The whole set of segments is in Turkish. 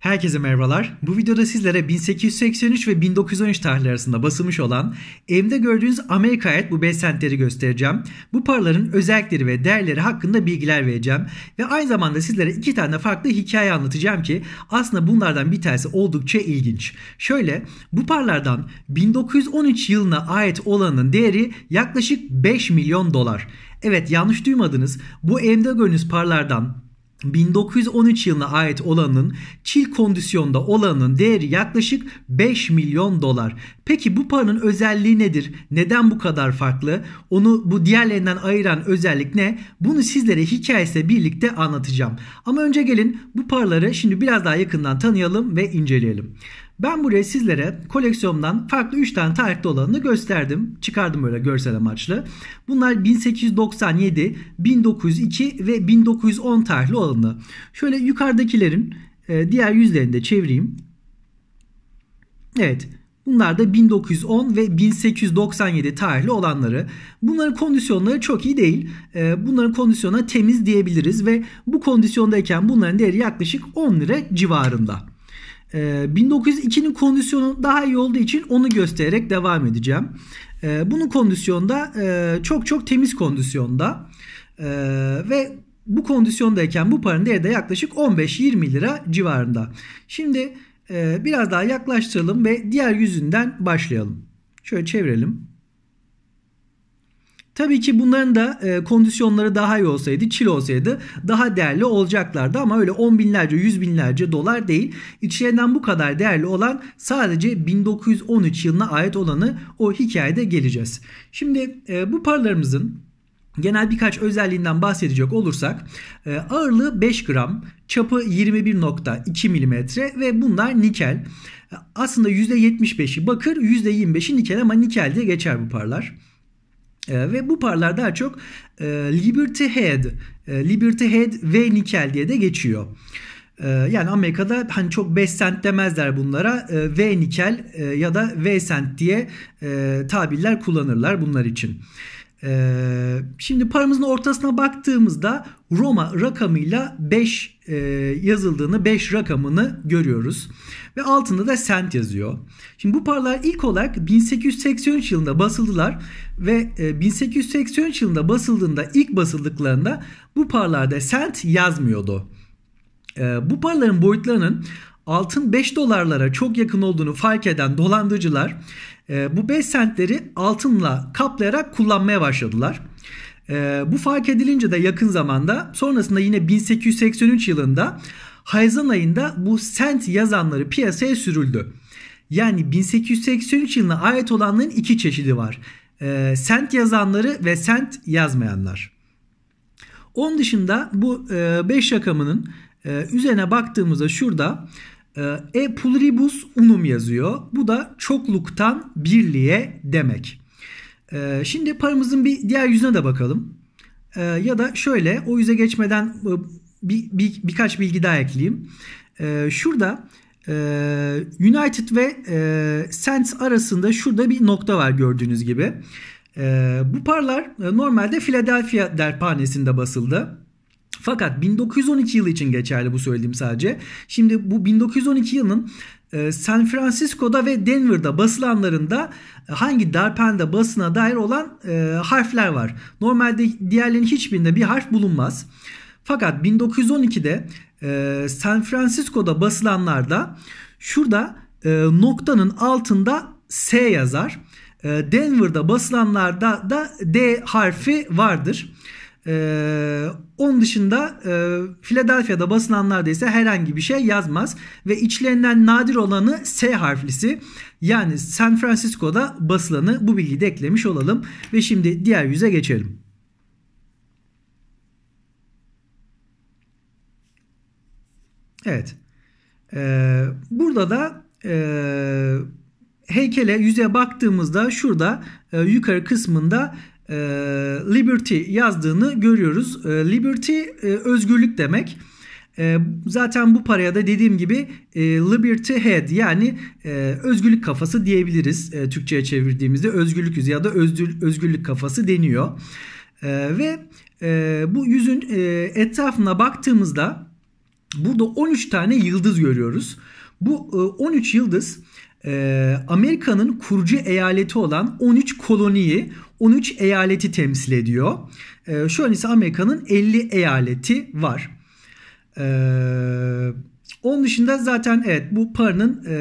Herkese merhabalar. Bu videoda sizlere 1883 ve 1913 tarihleri arasında basılmış olan evde gördüğünüz Amerika ait bu 5 sentleri göstereceğim. Bu paraların özellikleri ve değerleri hakkında bilgiler vereceğim. Ve aynı zamanda sizlere iki tane farklı hikaye anlatacağım ki aslında bunlardan bir tanesi oldukça ilginç. Şöyle bu paralardan 1913 yılına ait olanın değeri yaklaşık 5 milyon dolar. Evet yanlış duymadınız. Bu evde gördüğünüz paralardan 1913 yılına ait olanın çil kondisyonda olanın değeri yaklaşık 5 milyon dolar. Peki bu paranın özelliği nedir? Neden bu kadar farklı? Onu bu diğerlerinden ayıran özellik ne? Bunu sizlere hikayesiyle birlikte anlatacağım. Ama önce gelin bu paraları şimdi biraz daha yakından tanıyalım ve inceleyelim. Ben buraya sizlere koleksiyondan farklı 3 tane tarihte olanını gösterdim. Çıkardım böyle görsel amaçlı. Bunlar 1897, 1902 ve 1910 tarihli olanı. Şöyle yukarıdakilerin e, diğer yüzlerini de çevireyim. Evet. Bunlar da 1910 ve 1897 tarihli olanları. Bunların kondisyonları çok iyi değil. E, bunların kondisyonu temiz diyebiliriz ve bu kondisyondayken bunların değeri yaklaşık 10 lira civarında. 1902'nin ee, kondisyonu daha iyi olduğu için onu göstererek devam edeceğim. Ee, bunun kondisyonda e, çok çok temiz kondisyonda ee, ve bu kondisyondayken bu paranın değeri de yaklaşık 15-20 lira civarında. Şimdi e, biraz daha yaklaştıralım ve diğer yüzünden başlayalım. Şöyle çevirelim. Tabii ki bunların da e, kondisyonları daha iyi olsaydı, çil olsaydı daha değerli olacaklardı ama öyle on binlerce, yüz binlerce dolar değil. İçlerinden bu kadar değerli olan sadece 1913 yılına ait olanı o hikayede geleceğiz. Şimdi e, bu paralarımızın genel birkaç özelliğinden bahsedecek olursak e, ağırlığı 5 gram, çapı 21.2 milimetre ve bunlar nikel. Aslında %75'i bakır, %25'i nikel ama nikel diye geçer bu parlar. E, ve bu parlar daha çok e, Liberty Head, e, Liberty Head ve Nickel diye de geçiyor. E, yani Amerika'da hani çok 5 sent demezler bunlara. E, v Nickel e, ya da V sent diye e, tabirler kullanırlar bunlar için. Ee, şimdi paramızın ortasına baktığımızda Roma rakamıyla 5 e, yazıldığını, 5 rakamını görüyoruz. Ve altında da sent yazıyor. Şimdi bu paralar ilk olarak 1883 yılında basıldılar ve e, 1883 yılında basıldığında ilk basıldıklarında bu paralarda sent yazmıyordu. Ee, bu paraların boyutlarının altın 5 dolarlara çok yakın olduğunu fark eden dolandırıcılar e, bu 5 sentleri altınla kaplayarak kullanmaya başladılar. E, bu fark edilince de yakın zamanda sonrasında yine 1883 yılında Haziran ayında bu sent yazanları piyasaya sürüldü. Yani 1883 yılına ait olanların iki çeşidi var. E, sent yazanları ve sent yazmayanlar. Onun dışında bu 5 e, rakamının e, üzerine baktığımızda şurada ee, e pluribus unum yazıyor. Bu da çokluktan birliğe demek. E, şimdi paramızın bir diğer yüzüne de bakalım. E, ya da şöyle o yüze geçmeden e, bir, bir, birkaç bilgi daha ekleyeyim. E, şurada e, United ve e, Cents arasında şurada bir nokta var gördüğünüz gibi. E, bu parlar e, normalde Philadelphia derpanesinde basıldı. Fakat 1912 yılı için geçerli bu söylediğim sadece. Şimdi bu 1912 yılının e, San Francisco'da ve Denver'da basılanlarında e, hangi darpanda basına dair olan e, harfler var. Normalde diğerlerinin hiçbirinde bir harf bulunmaz. Fakat 1912'de San Francisco'da basılanlarda şurada noktanın altında S yazar. Denver'da basılanlarda da D harfi vardır. Ee, onun dışında e, Philadelphia'da basılanlarda ise herhangi bir şey yazmaz ve içlerinden nadir olanı S harflisi yani San Francisco'da basılanı bu bilgiyi de eklemiş olalım ve şimdi diğer yüze geçelim. Evet. Ee, burada da e, heykele yüze baktığımızda şurada e, yukarı kısmında e, liberty yazdığını görüyoruz. E, liberty e, özgürlük demek. E, zaten bu paraya da dediğim gibi e, Liberty Head yani e, özgürlük kafası diyebiliriz e, Türkçe'ye çevirdiğimizde özgürlük yüzü ya da özgür, özgürlük kafası deniyor. E, ve e, bu yüzün e, etrafına baktığımızda burada 13 tane yıldız görüyoruz. Bu e, 13 yıldız ee, Amerika'nın kurucu eyaleti olan 13 koloniyi 13 eyaleti temsil ediyor. E, şu an ise Amerika'nın 50 eyaleti var. Ee, onun dışında zaten evet bu paranın e,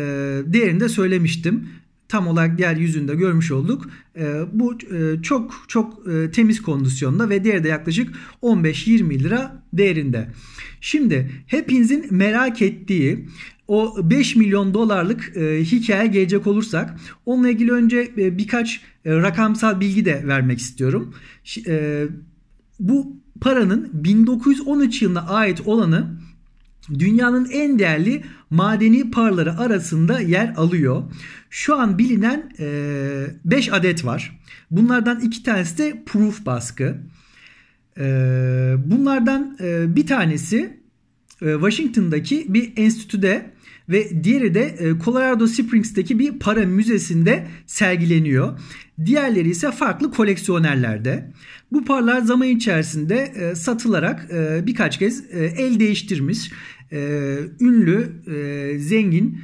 değerini de söylemiştim. Tam olarak yeryüzünde görmüş olduk. Ee, bu e, çok çok e, temiz kondisyonda ve değeri de yaklaşık 15-20 lira değerinde. Şimdi hepinizin merak ettiği o 5 milyon dolarlık e, hikaye gelecek olursak onunla ilgili önce e, birkaç e, rakamsal bilgi de vermek istiyorum. E, bu paranın 1913 yılına ait olanı dünyanın en değerli madeni paraları arasında yer alıyor. Şu an bilinen 5 e, adet var. Bunlardan iki tanesi de proof baskı. E, bunlardan e, bir tanesi e, Washington'daki bir enstitüde ve diğeri de e, Colorado Springs'teki bir para müzesinde sergileniyor. Diğerleri ise farklı koleksiyonerlerde. Bu paralar zaman içerisinde e, satılarak birkaç kez el değiştirmiş. Ünlü, zengin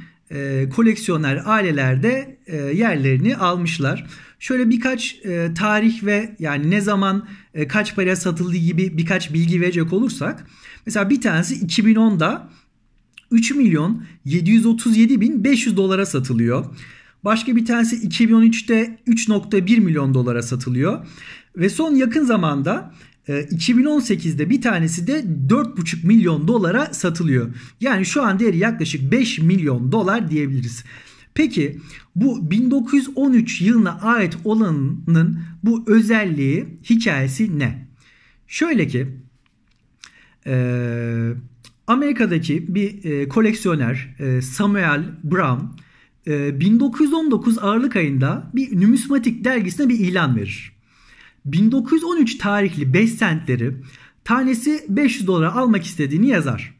koleksiyoner ailelerde yerlerini almışlar. Şöyle birkaç e, tarih ve yani ne zaman e, kaç paraya satıldığı gibi birkaç bilgi verecek olursak. Mesela bir tanesi 2010'da 3 milyon 737 bin 500 dolara satılıyor. Başka bir tanesi 2013'te 3.1 milyon dolara satılıyor. Ve son yakın zamanda 2018'de e, bir tanesi de 4,5 milyon dolara satılıyor. Yani şu an değeri yaklaşık 5 milyon dolar diyebiliriz. Peki bu 1913 yılına ait olanın bu özelliği, hikayesi ne? Şöyle ki e, Amerika'daki bir e, koleksiyoner e, Samuel Brown e, 1919 Aralık ayında bir numismatik dergisine bir ilan verir. 1913 tarihli 5 sentleri tanesi 500 dolara almak istediğini yazar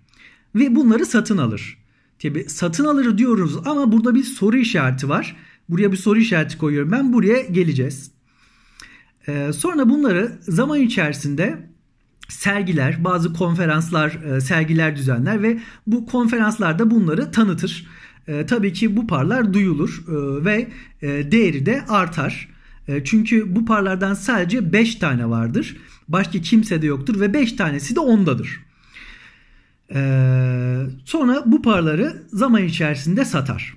ve bunları satın alır. Tabi satın alır diyoruz ama burada bir soru işareti var. Buraya bir soru işareti koyuyorum. Ben buraya geleceğiz. Ee, sonra bunları zaman içerisinde sergiler, bazı konferanslar, e, sergiler düzenler ve bu konferanslarda bunları tanıtır. E, tabii ki bu parlar duyulur e, ve e, değeri de artar. çünkü bu parlardan sadece 5 tane vardır. Başka kimse de yoktur ve 5 tanesi de ondadır. Ee, sonra bu paraları zaman içerisinde satar.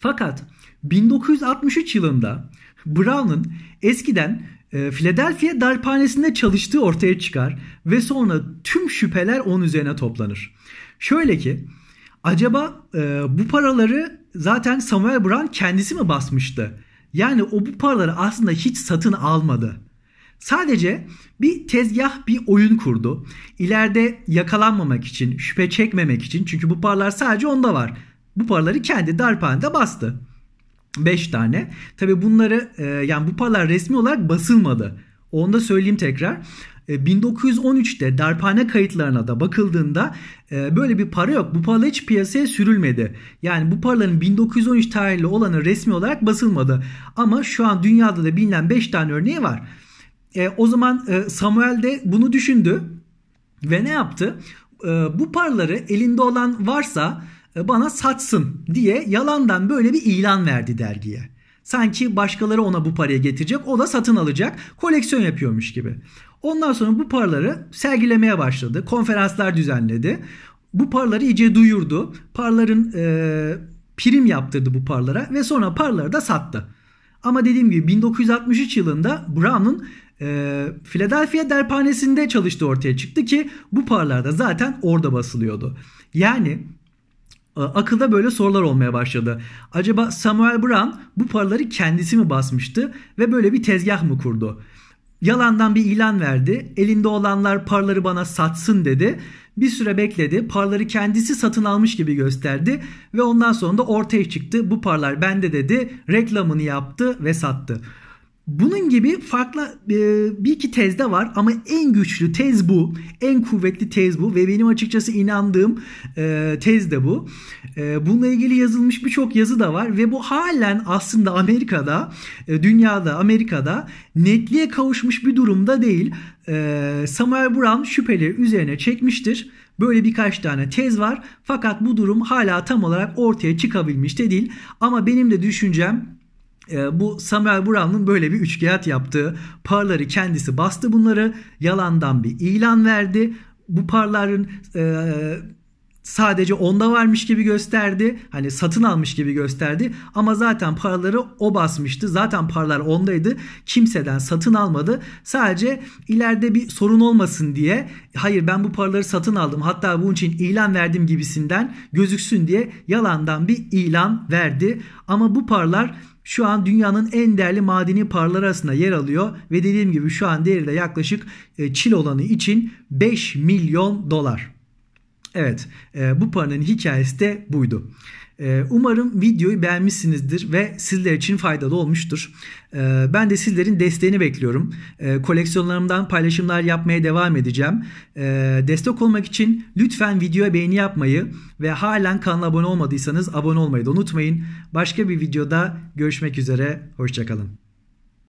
Fakat 1963 yılında Brown'un eskiden e, Philadelphia darphanesinde çalıştığı ortaya çıkar ve sonra tüm şüpheler onun üzerine toplanır. Şöyle ki acaba e, bu paraları zaten Samuel Brown kendisi mi basmıştı? Yani o bu paraları aslında hiç satın almadı. Sadece bir tezgah, bir oyun kurdu. İleride yakalanmamak için, şüphe çekmemek için çünkü bu paralar sadece onda var. Bu paraları kendi darphanede bastı. 5 tane. Tabi bunları e, yani bu paralar resmi olarak basılmadı. Onu da söyleyeyim tekrar. 1913'te e, darphane kayıtlarına da bakıldığında e, böyle bir para yok. Bu para hiç piyasaya sürülmedi. Yani bu paraların 1913 tarihli olanı resmi olarak basılmadı. Ama şu an dünyada da bilinen 5 tane örneği var. E, o zaman e, Samuel de bunu düşündü ve ne yaptı? E, bu parları elinde olan varsa e, bana satsın diye yalandan böyle bir ilan verdi dergiye. Sanki başkaları ona bu parayı getirecek, o da satın alacak, koleksiyon yapıyormuş gibi. Ondan sonra bu parları sergilemeye başladı. Konferanslar düzenledi. Bu parları iyice duyurdu. Parların e, prim yaptırdı bu parlara ve sonra parları da sattı. Ama dediğim gibi 1963 yılında Brown'un e, Philadelphia Derpanesi'nde çalıştığı ortaya çıktı ki bu da zaten orada basılıyordu. Yani e, akılda böyle sorular olmaya başladı. Acaba Samuel Brown bu paraları kendisi mi basmıştı ve böyle bir tezgah mı kurdu? Yalandan bir ilan verdi. Elinde olanlar parları bana satsın dedi. Bir süre bekledi. Parları kendisi satın almış gibi gösterdi ve ondan sonra da ortaya çıktı. Bu parlar bende dedi. Reklamını yaptı ve sattı. Bunun gibi farklı e, bir iki tez de var ama en güçlü tez bu. En kuvvetli tez bu ve benim açıkçası inandığım e, tez de bu. E, bununla ilgili yazılmış birçok yazı da var ve bu halen aslında Amerika'da, e, dünyada, Amerika'da netliğe kavuşmuş bir durumda değil. Samuel Brown şüpheleri üzerine çekmiştir. Böyle birkaç tane tez var fakat bu durum hala tam olarak ortaya çıkabilmiş de değil. Ama benim de düşüncem ee, bu Samuel Brown'un böyle bir üçkağıt yaptığı parları kendisi bastı bunları. Yalandan bir ilan verdi. Bu parların e, sadece onda varmış gibi gösterdi. Hani satın almış gibi gösterdi. Ama zaten paraları o basmıştı. Zaten paralar ondaydı. Kimseden satın almadı. Sadece ileride bir sorun olmasın diye hayır ben bu paraları satın aldım. Hatta bunun için ilan verdim gibisinden gözüksün diye yalandan bir ilan verdi. Ama bu paralar şu an dünyanın en değerli madeni paralar arasında yer alıyor ve dediğim gibi şu an değeri de yaklaşık e, çil olanı için 5 milyon dolar. Evet e, bu paranın hikayesi de buydu. E, umarım videoyu beğenmişsinizdir ve sizler için faydalı olmuştur. E, ben de sizlerin desteğini bekliyorum. koleksiyonlarımdan paylaşımlar yapmaya devam edeceğim. destek olmak için lütfen videoya beğeni yapmayı ve halen kanala abone olmadıysanız abone olmayı da unutmayın. Başka bir videoda görüşmek üzere. Hoşçakalın.